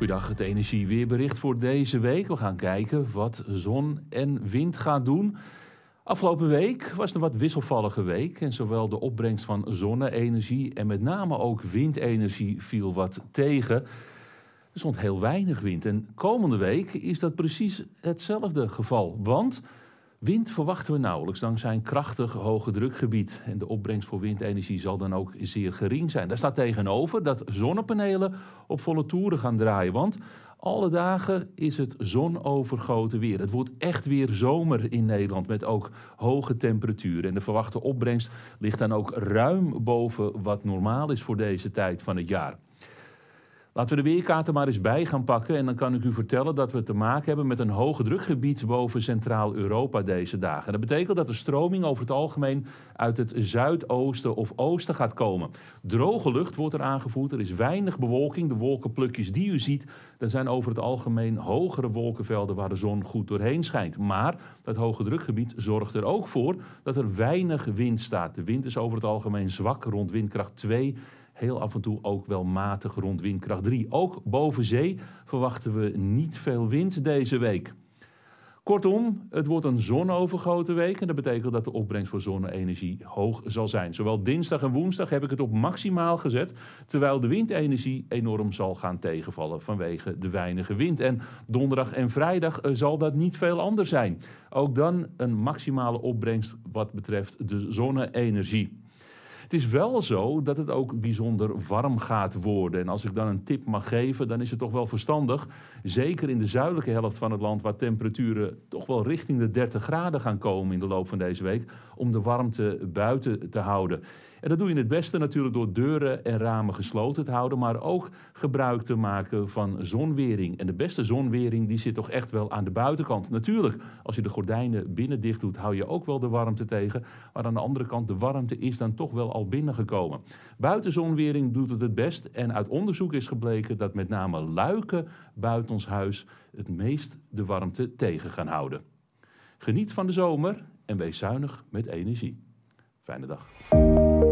Goedendag, het energieweerbericht voor deze week. We gaan kijken wat zon en wind gaan doen. Afgelopen week was het een wat wisselvallige week en zowel de opbrengst van zonne-energie en met name ook windenergie viel wat tegen. Er stond heel weinig wind en komende week is dat precies hetzelfde geval, want Wind verwachten we nauwelijks dankzij een krachtig hoge drukgebied. En de opbrengst voor windenergie zal dan ook zeer gering zijn. Daar staat tegenover dat zonnepanelen op volle toeren gaan draaien. Want alle dagen is het zonovergoten weer. Het wordt echt weer zomer in Nederland met ook hoge temperaturen. En de verwachte opbrengst ligt dan ook ruim boven wat normaal is voor deze tijd van het jaar. Laten we de weerkaarten maar eens bij gaan pakken. En dan kan ik u vertellen dat we te maken hebben met een hoge drukgebied boven Centraal-Europa deze dagen. Dat betekent dat de stroming over het algemeen uit het zuidoosten of oosten gaat komen. Droge lucht wordt er aangevoerd. Er is weinig bewolking. De wolkenplukjes die u ziet, dat zijn over het algemeen hogere wolkenvelden waar de zon goed doorheen schijnt. Maar dat hoge drukgebied zorgt er ook voor dat er weinig wind staat. De wind is over het algemeen zwak, rond windkracht 2 heel af en toe ook wel matig rond windkracht 3. Ook boven zee verwachten we niet veel wind deze week. Kortom, het wordt een zonovergoten week en dat betekent dat de opbrengst voor zonne-energie hoog zal zijn. Zowel dinsdag en woensdag heb ik het op maximaal gezet, terwijl de windenergie enorm zal gaan tegenvallen vanwege de weinige wind. En donderdag en vrijdag eh, zal dat niet veel anders zijn. Ook dan een maximale opbrengst wat betreft de zonne-energie. Het is wel zo dat het ook bijzonder warm gaat worden. En als ik dan een tip mag geven, dan is het toch wel verstandig. Zeker in de zuidelijke helft van het land, waar temperaturen toch wel richting de 30 graden gaan komen in de loop van deze week. Om de warmte buiten te houden. En dat doe je het beste natuurlijk door deuren en ramen gesloten te houden, maar ook gebruik te maken van zonwering. En de beste zonwering die zit toch echt wel aan de buitenkant. Natuurlijk, als je de gordijnen binnen dicht doet, hou je ook wel de warmte tegen. Maar aan de andere kant, de warmte is dan toch wel al binnengekomen. Buitenzonwering doet het het best en uit onderzoek is gebleken dat met name luiken buiten ons huis het meest de warmte tegen gaan houden. Geniet van de zomer en wees zuinig met energie. Fijne dag.